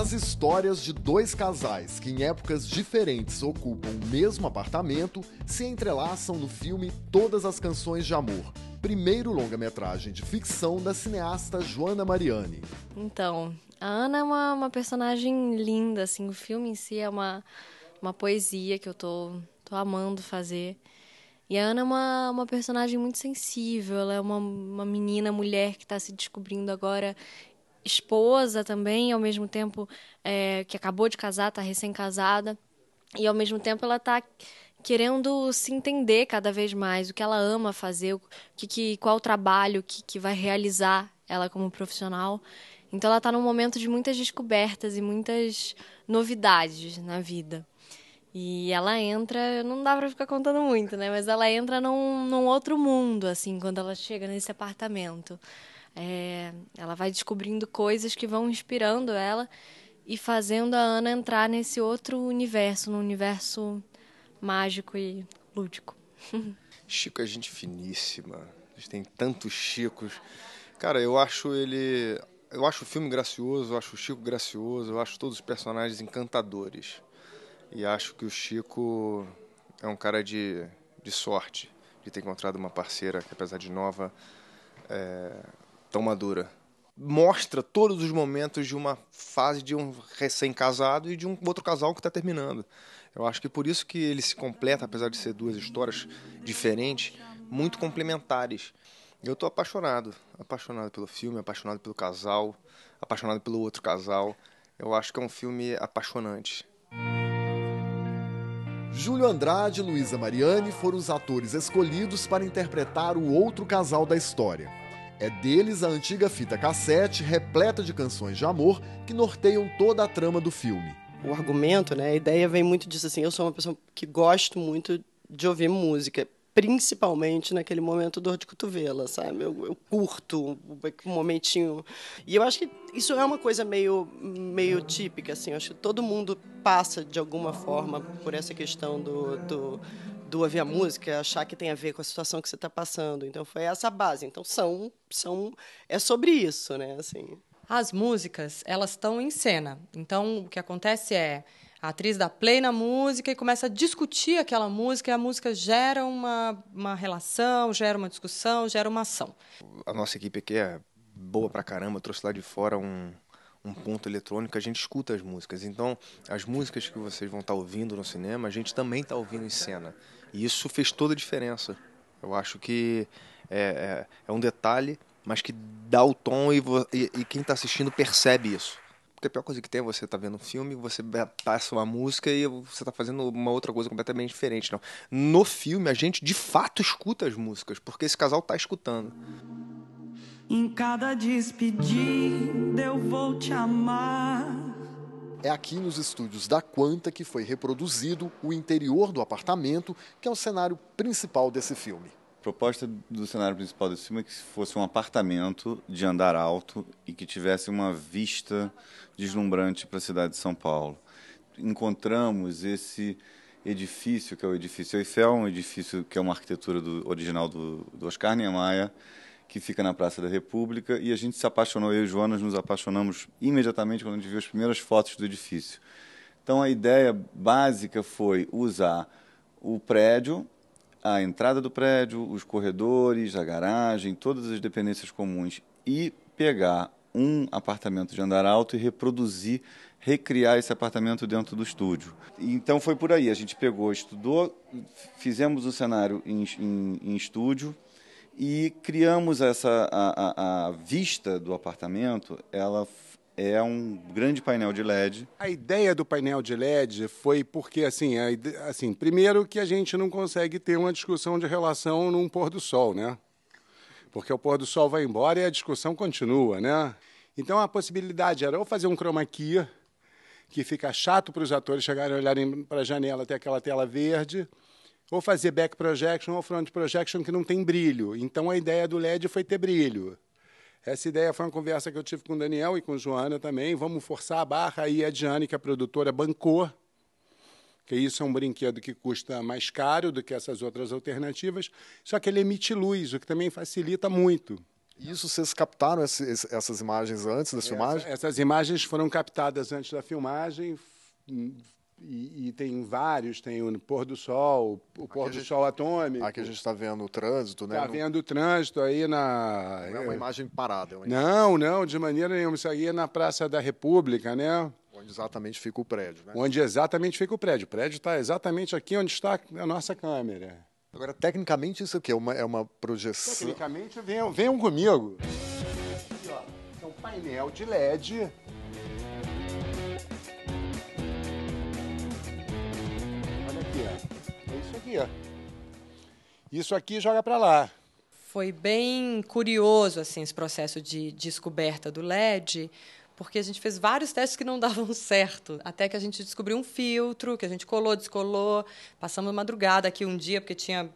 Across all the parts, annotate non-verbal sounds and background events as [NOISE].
As histórias de dois casais que em épocas diferentes ocupam o mesmo apartamento se entrelaçam no filme Todas as Canções de Amor, primeiro longa-metragem de ficção da cineasta Joana Mariani. Então, a Ana é uma, uma, personagem linda, assim, o filme em si é uma, uma poesia que eu tô, tô amando fazer. E a Ana é uma, uma personagem muito sensível, ela é uma, uma menina, mulher que está se descobrindo agora esposa também, ao mesmo tempo é, que acabou de casar, está recém-casada, e ao mesmo tempo ela está querendo se entender cada vez mais, o que ela ama fazer, o que, que qual o trabalho que, que vai realizar ela como profissional. Então ela está num momento de muitas descobertas e muitas novidades na vida. E ela entra, não dá para ficar contando muito, né? Mas ela entra num, num outro mundo, assim, quando ela chega nesse apartamento. É, ela vai descobrindo coisas que vão inspirando ela e fazendo a Ana entrar nesse outro universo, num universo mágico e lúdico. [LAUGHS] Chico é gente finíssima. A gente tem tantos Chicos. Cara, eu acho ele. Eu acho o filme gracioso, eu acho o Chico gracioso, eu acho todos os personagens encantadores. E acho que o Chico é um cara de, de sorte de ter encontrado uma parceira que, apesar de nova, é, tão madura. Mostra todos os momentos de uma fase de um recém-casado e de um outro casal que está terminando. Eu acho que por isso que ele se completa, apesar de ser duas histórias diferentes, muito complementares. Eu estou apaixonado, apaixonado pelo filme, apaixonado pelo casal, apaixonado pelo outro casal. Eu acho que é um filme apaixonante. Júlio Andrade e Luísa Mariani foram os atores escolhidos para interpretar o outro casal da história. É deles a antiga fita cassete repleta de canções de amor que norteiam toda a trama do filme. O argumento, né, a ideia vem muito disso assim, eu sou uma pessoa que gosto muito de ouvir música, principalmente naquele momento dor de cotovela, sabe? Eu, eu curto um momentinho. E eu acho que isso é uma coisa meio, meio típica, assim. Eu acho que todo mundo passa de alguma forma por essa questão do, do do ouvir a música, achar que tem a ver com a situação que você está passando. Então foi essa a base. Então são são é sobre isso, né? Assim. As músicas elas estão em cena. Então o que acontece é a atriz dá play na música e começa a discutir aquela música, e a música gera uma, uma relação, gera uma discussão, gera uma ação. A nossa equipe aqui é boa pra caramba, Eu trouxe lá de fora um, um ponto eletrônico, a gente escuta as músicas. Então, as músicas que vocês vão estar tá ouvindo no cinema, a gente também está ouvindo em cena. E isso fez toda a diferença. Eu acho que é, é, é um detalhe, mas que dá o tom e, e, e quem está assistindo percebe isso. Porque a pior coisa que tem é você tá vendo um filme, você passa uma música e você está fazendo uma outra coisa completamente diferente. Não. No filme, a gente de fato escuta as músicas, porque esse casal está escutando. Em cada despedida eu vou te amar. É aqui nos estúdios da Quanta que foi reproduzido o interior do apartamento, que é o cenário principal desse filme. A proposta do cenário principal desse filme é que fosse um apartamento de andar alto e que tivesse uma vista deslumbrante para a cidade de São Paulo. Encontramos esse edifício, que é o edifício Eiffel, um edifício que é uma arquitetura do, original do, do Oscar Niemeyer, que fica na Praça da República, e a gente se apaixonou, eu e o nos apaixonamos imediatamente quando a gente viu as primeiras fotos do edifício. Então a ideia básica foi usar o prédio, a entrada do prédio, os corredores, a garagem, todas as dependências comuns e pegar um apartamento de andar alto e reproduzir, recriar esse apartamento dentro do estúdio. Então foi por aí, a gente pegou, estudou, fizemos o cenário em, em, em estúdio, e criamos essa a, a, a vista do apartamento, ela é um grande painel de LED. A ideia do painel de LED foi porque, assim, a, assim, primeiro que a gente não consegue ter uma discussão de relação num pôr do sol, né? Porque o pôr do sol vai embora e a discussão continua, né? Então a possibilidade era ou fazer um chroma key, que fica chato para os atores chegarem e olharem para a janela até aquela tela verde, ou fazer back projection ou front projection que não tem brilho. Então a ideia do LED foi ter brilho. Essa ideia foi uma conversa que eu tive com o Daniel e com a Joana também. Vamos forçar a barra aí a Diane, que é a produtora, bancou. Que isso é um brinquedo que custa mais caro do que essas outras alternativas, só que ele emite luz, o que também facilita muito. Isso vocês captaram esse, essas imagens antes da Essa, filmagem? Essas imagens foram captadas antes da filmagem, e, e, tem vários, tem o pôr do sol, o pôr aqui do gente, sol atômico. Aqui a gente está vendo o trânsito, né? Está vendo o trânsito aí na... Não é uma imagem parada. É uma imagem... Não, não, de maneira nenhuma. Isso aí é na Praça da República, né? Onde exatamente fica o prédio, né? Onde exatamente fica o prédio. O prédio está exatamente aqui onde está a nossa câmera. Agora, tecnicamente, isso aqui é uma, é uma projeção... Tecnicamente, venham, venham comigo. Aqui, ó, é um painel de LED isso aqui, ó. Isso aqui joga para lá. Foi bem curioso assim esse processo de descoberta do LED, porque a gente fez vários testes que não [LAUGHS] davam certo, até que a gente descobriu um filtro que a gente colou, descolou, passamos madrugada aqui um dia porque tinha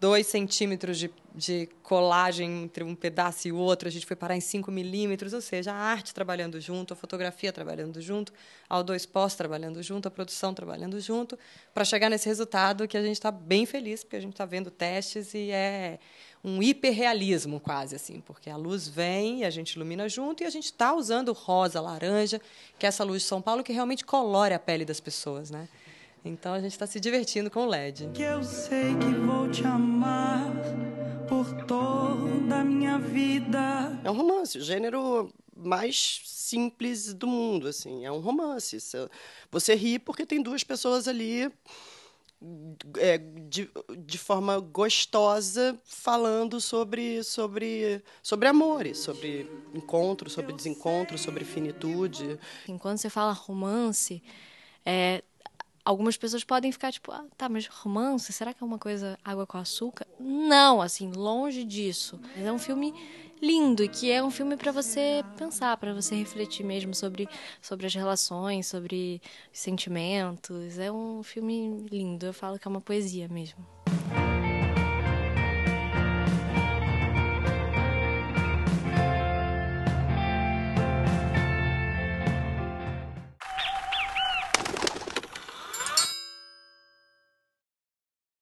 dois centímetros de, de colagem entre um pedaço e outro, a gente foi parar em cinco milímetros, ou seja, a arte trabalhando junto, a fotografia trabalhando junto, ao dois pós trabalhando junto, a produção trabalhando junto, para chegar nesse resultado que a gente está bem feliz, porque a gente está vendo testes e é um hiperrealismo quase assim, porque a luz vem e a gente ilumina junto e a gente está usando rosa, laranja, que é essa luz de São Paulo que realmente colore a pele das pessoas, né? Então a gente está se divertindo com o LED. Que eu sei que vou te amar por toda a minha vida. É um romance, o gênero mais simples do mundo, assim. É um romance. Você ri porque tem duas pessoas ali é, de, de forma gostosa falando sobre sobre sobre amores, sobre encontro, sobre desencontro, sobre finitude. Enquanto assim, você fala romance, é, algumas pessoas podem ficar tipo, ah, tá, mas romance, será que é uma coisa água com açúcar? Não, assim, longe disso. É um filme lindo e que é um filme para você pensar, para você refletir mesmo sobre, sobre as relações, sobre os sentimentos. É um filme lindo, eu falo que é uma poesia mesmo.